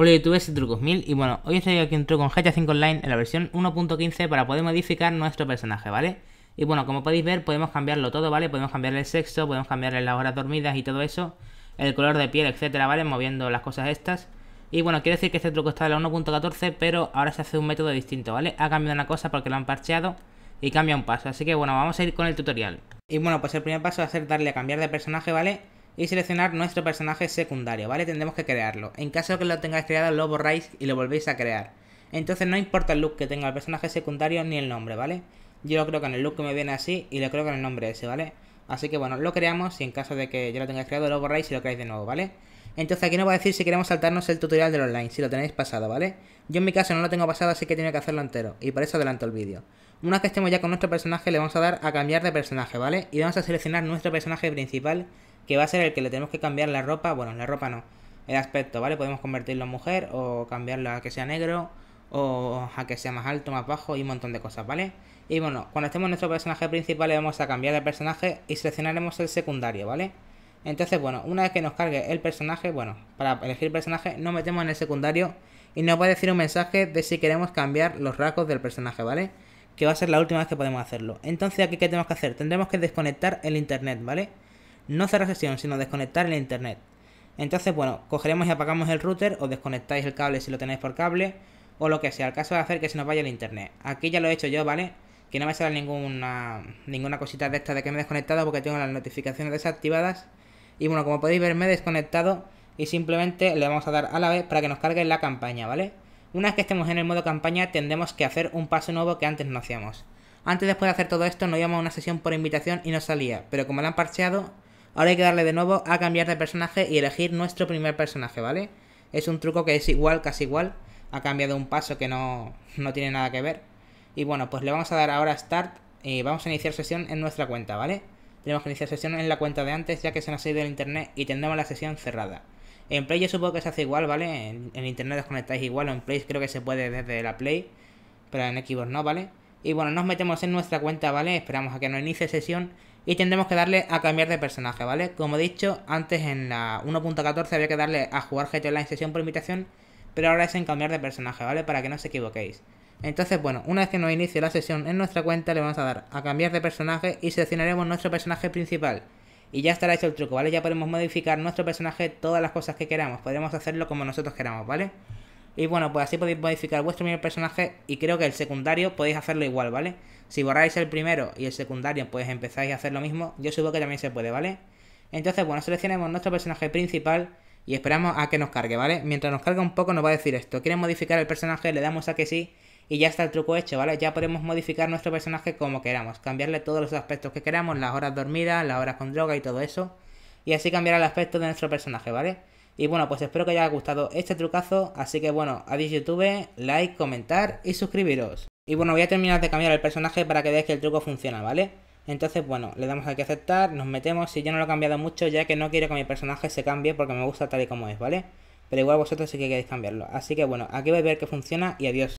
Hola YouTube, truco Trucos Mil y bueno, hoy estoy aquí un truco en GTA 5 Online en la versión 1.15 para poder modificar nuestro personaje, ¿vale? Y bueno, como podéis ver podemos cambiarlo todo, ¿vale? Podemos cambiar el sexo, podemos cambiar las horas dormidas y todo eso, el color de piel, etcétera, ¿vale? Moviendo las cosas estas. Y bueno, quiero decir que este truco está en la 1.14, pero ahora se hace un método distinto, ¿vale? Ha cambiado una cosa porque lo han parcheado y cambia un paso, así que bueno, vamos a ir con el tutorial. Y bueno, pues el primer paso va a darle a cambiar de personaje, ¿vale? vale y seleccionar nuestro personaje secundario, ¿vale? Tendremos que crearlo. En caso de que lo tengáis creado, lo borráis y lo volvéis a crear. Entonces no importa el look que tenga el personaje secundario ni el nombre, ¿vale? Yo lo creo que en el look que me viene así y lo creo que en el nombre ese, ¿vale? Así que bueno, lo creamos y en caso de que ya lo tengáis creado, lo borráis y lo creáis de nuevo, ¿vale? Entonces aquí nos va a decir si queremos saltarnos el tutorial del online, si lo tenéis pasado, ¿vale? Yo en mi caso no lo tengo pasado, así que tiene que hacerlo entero, y por eso adelanto el vídeo. Una vez que estemos ya con nuestro personaje, le vamos a dar a cambiar de personaje, ¿vale? Y vamos a seleccionar nuestro personaje principal que va a ser el que le tenemos que cambiar la ropa, bueno, la ropa no, el aspecto, ¿vale? Podemos convertirlo en mujer o cambiarlo a que sea negro o a que sea más alto, más bajo y un montón de cosas, ¿vale? Y bueno, cuando estemos en nuestro personaje principal le vamos a cambiar el personaje y seleccionaremos el secundario, ¿vale? Entonces, bueno, una vez que nos cargue el personaje, bueno, para elegir personaje nos metemos en el secundario y nos va a decir un mensaje de si queremos cambiar los rasgos del personaje, ¿vale? Que va a ser la última vez que podemos hacerlo. Entonces, ¿aquí qué tenemos que hacer? Tendremos que desconectar el internet, ¿vale? No cerrar sesión, sino desconectar el internet. Entonces, bueno, cogeremos y apagamos el router o desconectáis el cable si lo tenéis por cable o lo que sea. El caso es hacer que se nos vaya el internet. Aquí ya lo he hecho yo, ¿vale? Que no me sale ninguna, ninguna cosita de esta de que me he desconectado porque tengo las notificaciones desactivadas. Y bueno, como podéis ver, me he desconectado y simplemente le vamos a dar a la vez para que nos cargue la campaña, ¿vale? Una vez que estemos en el modo campaña tendremos que hacer un paso nuevo que antes no hacíamos. Antes después de hacer todo esto ...nos íbamos a una sesión por invitación y no salía, pero como la han parcheado Ahora hay que darle de nuevo a cambiar de personaje y elegir nuestro primer personaje, ¿vale? Es un truco que es igual, casi igual. Ha cambiado un paso que no, no tiene nada que ver. Y bueno, pues le vamos a dar ahora a Start y vamos a iniciar sesión en nuestra cuenta, ¿vale? Tenemos que iniciar sesión en la cuenta de antes ya que se nos ha ido el internet y tendremos la sesión cerrada. En Play yo supongo que se hace igual, ¿vale? En, internet os conectáis igual en Play creo que se puede desde la Play, pero en Xbox no, ¿vale? Y bueno, nos metemos en nuestra cuenta, ¿vale? Esperamos a que nos inicie sesión y tendremos que darle a cambiar de personaje, ¿vale? Como he dicho, antes en la 1.14 había que darle a jugar GT Online sesión por invitación, pero ahora es en cambiar de personaje, ¿vale? Para que no os equivoquéis. Entonces, bueno, una vez que nos inicie la sesión en nuestra cuenta, le vamos a dar a cambiar de personaje y seleccionaremos nuestro personaje principal. Y ya estará hecho el truco, ¿vale? Ya podemos modificar nuestro personaje todas las cosas que queramos, podremos hacerlo como nosotros queramos, ¿vale? Y bueno, pues así podéis modificar vuestro primer personaje y creo que el secundario podéis hacerlo igual, ¿vale? Si borráis el primero y el secundario, pues empezáis a hacer lo mismo. Yo supongo que también se puede, ¿vale? Entonces, bueno, seleccionemos nuestro personaje principal y esperamos a que nos cargue, ¿vale? Mientras nos carga un poco nos va a decir esto. ¿quieren modificar el personaje? Le damos a que sí y ya está el truco hecho, ¿vale? Ya podemos modificar nuestro personaje como queramos. Cambiarle todos los aspectos que queramos, las horas dormidas, las horas con droga y todo eso y así cambiará el aspecto de nuestro personaje, ¿vale? Y bueno, pues espero que os haya gustado este trucazo, así que bueno, adiós YouTube, like, comentar y suscribiros. Y bueno, voy a terminar de cambiar el personaje para que veáis que el truco funciona, ¿vale? Entonces, bueno, le damos aquí a aceptar, nos metemos, si yo no lo he cambiado mucho, ya que no quiero que mi personaje se cambie porque me gusta tal y como es, ¿vale? Pero igual vosotros sí que queréis cambiarlo. Así que bueno, aquí vais a ver que funciona y adiós.